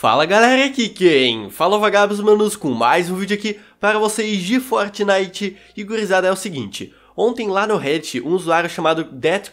Fala galera, aqui quem? Fala vagabos manos com mais um vídeo aqui para vocês de Fortnite E gurizada é o seguinte, ontem lá no Reddit um usuário chamado That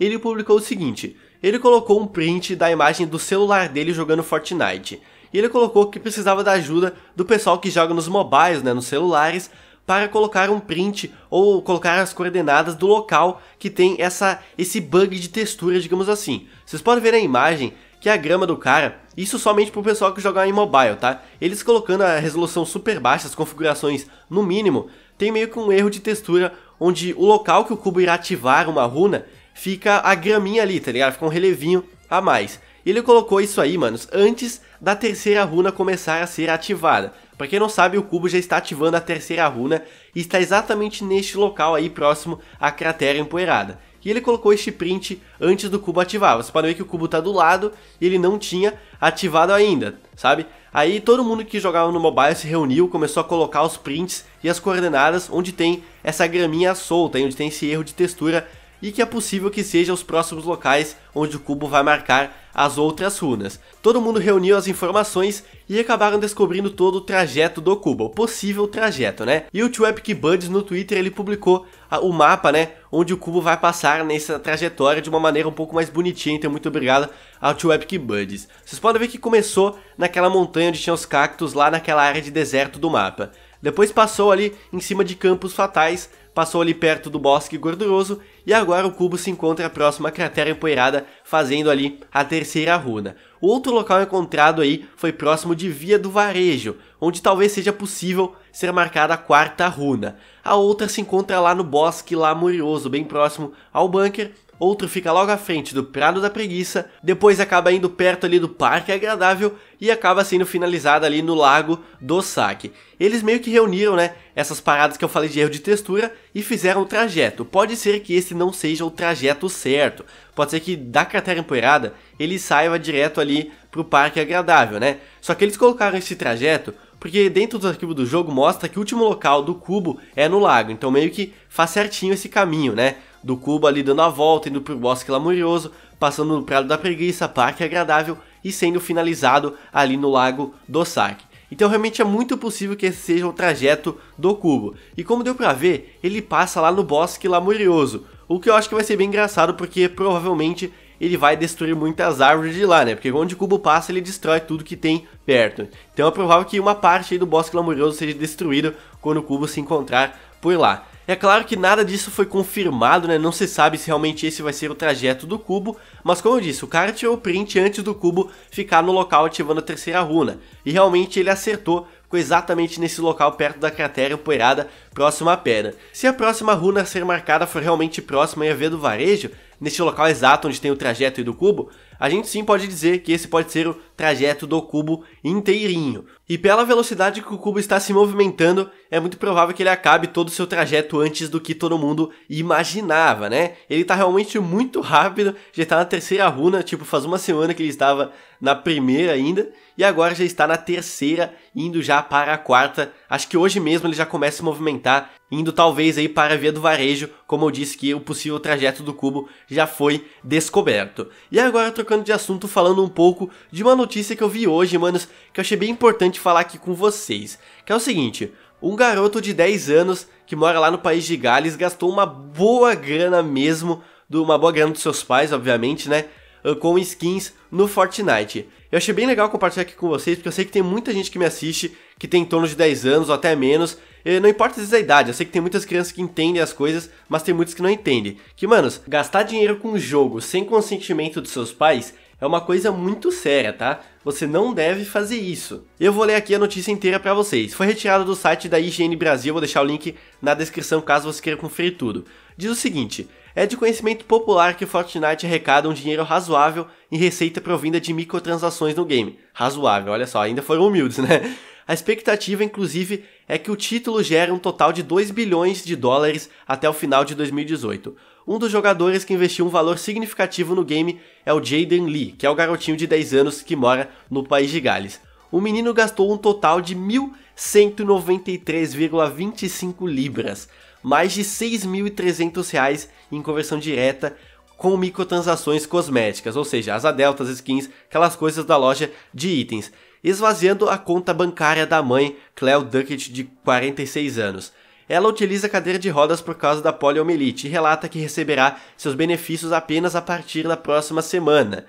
Ele publicou o seguinte, ele colocou um print da imagem do celular dele jogando Fortnite E ele colocou que precisava da ajuda do pessoal que joga nos mobiles, né, nos celulares para colocar um print ou colocar as coordenadas do local que tem essa, esse bug de textura, digamos assim. Vocês podem ver na imagem que é a grama do cara, isso somente pro pessoal que jogar em mobile, tá? Eles colocando a resolução super baixa, as configurações no mínimo, tem meio que um erro de textura onde o local que o cubo irá ativar uma runa fica a graminha ali, tá ligado? Fica um relevinho a mais. Ele colocou isso aí, manos, antes da terceira runa começar a ser ativada. Pra quem não sabe, o cubo já está ativando a terceira runa e está exatamente neste local aí próximo à cratera empoeirada e ele colocou este print antes do cubo ativar. Você pode ver que o cubo está do lado e ele não tinha ativado ainda, sabe? Aí todo mundo que jogava no mobile se reuniu, começou a colocar os prints e as coordenadas onde tem essa graminha solta, onde tem esse erro de textura e que é possível que seja os próximos locais onde o cubo vai marcar as outras runas. Todo mundo reuniu as informações e acabaram descobrindo todo o trajeto do cubo, o possível trajeto, né? E o Two Epic Buds no Twitter ele publicou a, ah, o mapa, né, onde o cubo vai passar nessa trajetória de uma maneira um pouco mais bonitinha, então muito obrigado ao Two Epic Buds. Vocês podem ver que começou naquela montanha onde tinha os cactos lá naquela área de deserto do mapa. Depois passou ali em cima de campos fatais, passou ali perto do bosque gorduroso e agora o cubo se encontra próximo à cratera empoeirada fazendo ali a terceira runa. O outro local encontrado aí foi próximo de Via do Varejo, onde talvez seja possível ser marcada a quarta runa. A outra se encontra lá no bosque lamurioso, bem próximo ao bunker, outro fica logo à frente do Prado da Preguiça, depois acaba indo perto ali do Parque Agradável e acaba sendo finalizada ali no Lago do Saque. Eles meio que reuniram, né, essas paradas que eu falei de erro de textura e fizeram o trajeto. Pode ser que esse não seja o trajeto certo, pode ser que da cratera empoeirada ele saia direto ali pro parque agradável, né? Só que eles colocaram esse trajeto porque dentro do arquivo do jogo mostra que o último local do cubo é no lago, então meio que faz certinho esse caminho, né? Do cubo ali dando a volta, indo pro bosque lamurioso, passando no prado da preguiça, parque agradável e sendo finalizado ali no lago do saque. Então realmente é muito possível que esse seja o trajeto do cubo. E como deu pra ver, ele passa lá no bosque lamurioso, o que eu acho que vai ser bem engraçado porque provavelmente ele vai destruir muitas árvores de lá, né? Porque onde o cubo passa, ele destrói tudo que tem perto. Então é provável que uma parte do bosque lamurioso seja destruída quando o cubo se encontrar por lá. É claro que nada disso foi confirmado, né? Não se sabe se realmente esse vai ser o trajeto do cubo, mas como eu disse, o cara tirou o print antes do cubo ficar no local ativando a terceira runa. E realmente ele acertou, ficou exatamente nesse local perto da cratera empoeirada próxima à pedra. Se a próxima runa a ser marcada for realmente próxima e a ver do varejo, neste local exato onde tem o trajeto do cubo, a gente sim pode dizer que esse pode ser o trajeto do cubo inteirinho. E pela velocidade que o cubo está se movimentando, é muito provável que ele acabe todo o seu trajeto antes do que todo mundo imaginava, né? Ele está realmente muito rápido, já está na terceira runa, tipo, faz uma semana que ele estava na primeira ainda, e agora já está na terceira, indo já para a quarta. Acho que hoje mesmo ele já começa a se movimentar, indo talvez aí para a via do varejo, como eu disse que o possível trajeto do cubo já foi descoberto. E agora trocando de assunto, falando um pouco de uma notícia que eu vi hoje, manos, que eu achei bem importante falar aqui com vocês, que é o seguinte, um garoto de 10 anos que mora lá no país de Gales gastou uma boa grana mesmo, de uma boa grana dos seus pais, obviamente, né? Eh, com skins no Fortnite. Eu achei bem legal compartilhar aqui com vocês, porque eu sei que tem muita gente que me assiste, que tem em torno de 10 anos ou até menos, não importa se é a idade, eu sei que tem muitas crianças que entendem as coisas, mas tem muitos que não entendem. Que, manos, gastar dinheiro com um jogo sem consentimento dos seus pais é uma coisa muito séria, tá? Você não deve fazer isso. Eu vou ler aqui a notícia inteira para vocês. Foi retirada do site da IGN Brasil, vou deixar o link na descrição caso você queira conferir tudo. Diz o seguinte: é de conhecimento popular que Fortnite arrecada um dinheiro razoável em receita provinda de microtransações no game. Razoável, olha só, ainda foram humildes, né? A expectativa, inclusive, é que o título gere um total de 2 bilhões de dólares até o final de 2018. Um dos jogadores que investiu um valor significativo no game é o Jaden Lee, que é o garotinho de 10 anos que mora no país de Gales. O menino gastou um total de 1.193,25 libras, mais de 6.300 reais em conversão direta com microtransações cosméticas, ou seja, as deltas, skins, aquelas coisas da loja de itens, esvaziando a conta bancária da mãe, Cleo Duckett, de 46 anos. Ela utiliza cadeira de rodas por causa da poliomielite e relata que receberá seus benefícios apenas a partir da próxima semana.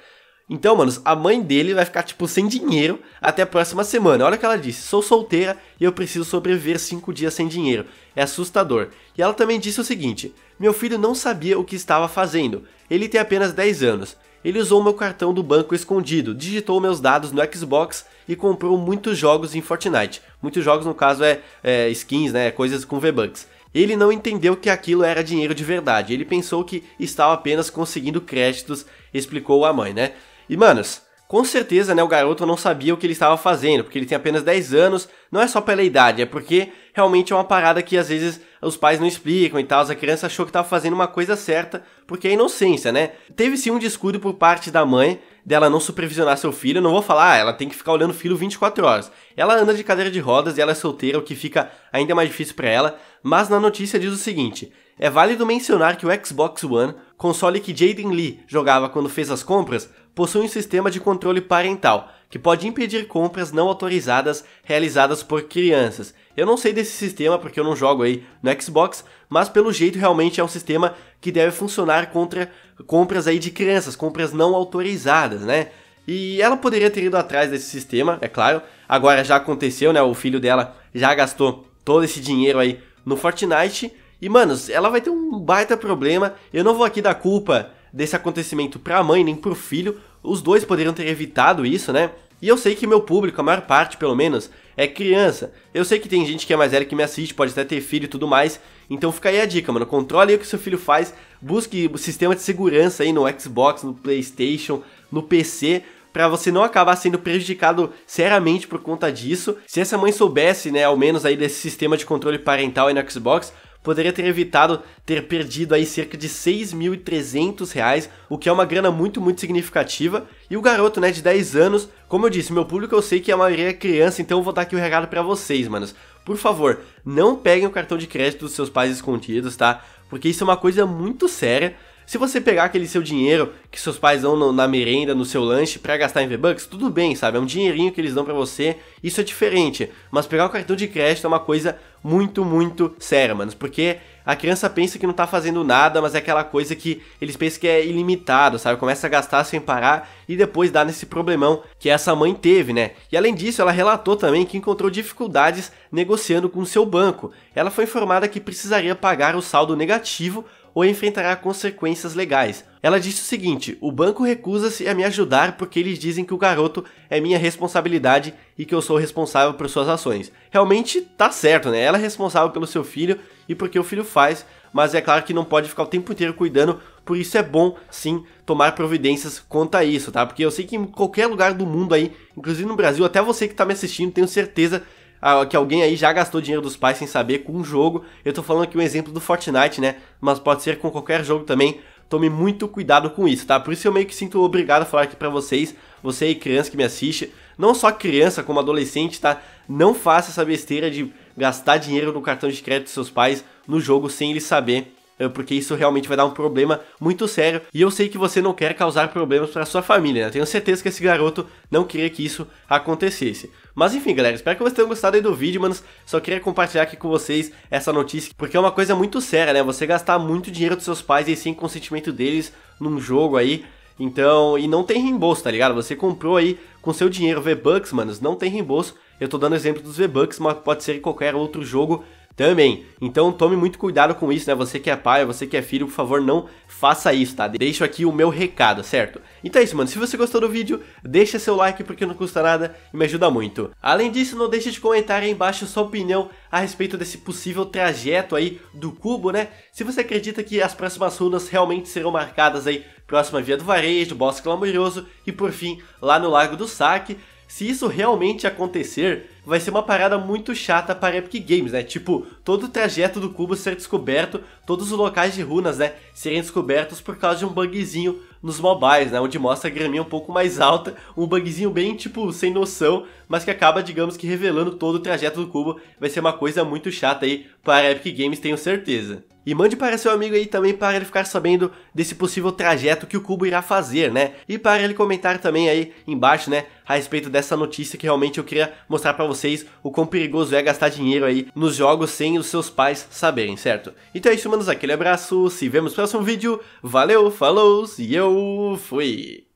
Então, manos, a mãe dele vai ficar, tipo, sem dinheiro até a próxima semana. Olha o que ela disse: sou solteira e eu preciso sobreviver cinco dias sem dinheiro. É assustador. E ela também disse o seguinte: meu filho não sabia o que estava fazendo. Ele tem apenas 10 anos. Ele usou meu cartão do banco escondido, digitou meus dados no Xbox e comprou muitos jogos em Fortnite. Muitos jogos, no caso, é, é skins, né? Coisas com V-Bucks. Ele não entendeu que aquilo era dinheiro de verdade, ele pensou que estava apenas conseguindo créditos, explicou a mãe, né? E, manos, com certeza, né, o garoto não sabia o que ele estava fazendo, porque ele tem apenas 10 anos, não é só pela idade, é porque realmente é uma parada que às vezes os pais não explicam e tal, a criança achou que estava fazendo uma coisa certa, porque é inocência, né? Teve sim um descuido por parte da mãe dela não supervisionar seu filho, não vou falar, ela tem que ficar olhando o filho 24 horas. Ela anda de cadeira de rodas e ela é solteira, o que fica ainda mais difícil para ela, mas na notícia diz o seguinte: é válido mencionar que o Xbox One, console que Jaden Lee jogava quando fez as compras, possui um sistema de controle parental, que pode impedir compras não autorizadas realizadas por crianças. Eu não sei desse sistema porque eu não jogo aí no Xbox, mas pelo jeito realmente é um sistema que deve funcionar contra compras aí de crianças, compras não autorizadas, né? E ela poderia ter ido atrás desse sistema, é claro. Agora já aconteceu, né? O filho dela já gastou todo esse dinheiro aí no Fortnite. E, manos, ela vai ter um baita problema. Eu não vou aqui dar culpa desse acontecimento para a mãe nem para o filho. Os dois poderiam ter evitado isso, né? E eu sei que meu público, a maior parte pelo menos, é criança. Eu sei que tem gente que é mais velha que me assiste, pode até ter filho e tudo mais. Então fica aí a dica, mano. Controle o que seu filho faz. Busque o sistema de segurança aí no Xbox, no PlayStation, no PC, para você não acabar sendo prejudicado seriamente por conta disso. Se essa mãe soubesse, né, ao menos aí desse sistema de controle parental aí no Xbox, poderia ter evitado ter perdido aí cerca de 6.300 reais, o que é uma grana muito, muito significativa. E o garoto, né, de 10 anos, como eu disse, meu público eu sei que a maioria é criança, então eu vou dar aqui o um recado para vocês, manos. Por favor, não peguem o cartão de crédito dos seus pais escondidos, tá? Porque isso é uma coisa muito séria. Se você pegar aquele seu dinheiro que seus pais dão na merenda, no seu lanche, para gastar em V-Bucks, tudo bem, sabe? É um dinheirinho que eles dão para você, isso é diferente. Mas pegar o cartão de crédito é uma coisa muito, muito séria, mano. Porque a criança pensa que não tá fazendo nada, mas é aquela coisa que eles pensam que é ilimitado, sabe? Começa a gastar sem parar e depois dá nesse problemão que essa mãe teve, né? E além disso, ela relatou também que encontrou dificuldades negociando com seu banco. Ela foi informada que precisaria pagar o saldo negativo ou enfrentará consequências legais. Ela disse o seguinte: o banco recusa-se a me ajudar porque eles dizem que o garoto é minha responsabilidade e que eu sou responsável por suas ações. Realmente tá certo, né? Ela é responsável pelo seu filho e porque o filho faz, mas é claro que não pode ficar o tempo inteiro cuidando, por isso é bom sim tomar providências quanto a isso, tá? Porque eu sei que em qualquer lugar do mundo aí, inclusive no Brasil, até você que tá me assistindo, tenho certeza ah, que alguém aí já gastou dinheiro dos pais sem saber com um jogo. Eu tô falando aqui um exemplo do Fortnite, né? Mas pode ser com qualquer jogo também. Tome muito cuidado com isso, tá? Por isso eu meio que sinto obrigado a falar aqui para vocês, você aí criança que me assiste, não só criança como adolescente, tá? Não faça essa besteira de gastar dinheiro no cartão de crédito dos seus pais no jogo sem eles saber eh, porque isso realmente vai dar um problema muito sério. E eu sei que você não quer causar problemas para sua família, né? Tenho certeza que esse garoto não queria que isso acontecesse. Mas enfim, galera, espero que vocês tenham gostado aí do vídeo, mano. Só queria compartilhar aqui com vocês essa notícia, porque é uma coisa muito séria, né? Você gastar muito dinheiro dos seus pais e sem consentimento deles num jogo aí. Então, e não tem reembolso, tá ligado? Você comprou aí com seu dinheiro V-Bucks, manos, não tem reembolso. Eu tô dando exemplo dos V-Bucks, mas pode ser em qualquer outro jogo também. Então tome muito cuidado com isso, né? Você que é pai, você que é filho, por favor, não faça isso, tá? Deixo aqui o meu recado, certo? Então é isso, mano. Se você gostou do vídeo, deixa seu like porque não custa nada e me ajuda muito. Além disso, não deixe de comentar aí embaixo sua opinião a respeito desse possível trajeto aí do cubo, né? Se você acredita que as próximas runas realmente serão marcadas aí próxima via do varejo, Bosque Clamorioso e por fim lá no Largo do Saque, se isso realmente acontecer, vai ser uma parada muito chata para Epic Games, né? Tipo, todo o trajeto do cubo ser descoberto, todos os locais de runas, né, serem descobertos por causa de um bugzinho nos mobiles, né? Onde mostra a graminha um pouco mais alta, um bugzinho bem, tipo, sem noção, mas que acaba, digamos que revelando todo o trajeto do cubo, vai ser uma coisa muito chata aí para a Epic Games, tenho certeza. E mande para seu amigo aí também para ele ficar sabendo desse possível trajeto que o cubo irá fazer, né? E para ele comentar também aí embaixo, né, a respeito dessa notícia que realmente eu queria mostrar para vocês o quão perigoso é gastar dinheiro aí nos jogos sem os seus pais saberem, certo? Então é isso, manos, aquele abraço, se vemos no próximo vídeo, valeu, falou e eu fui!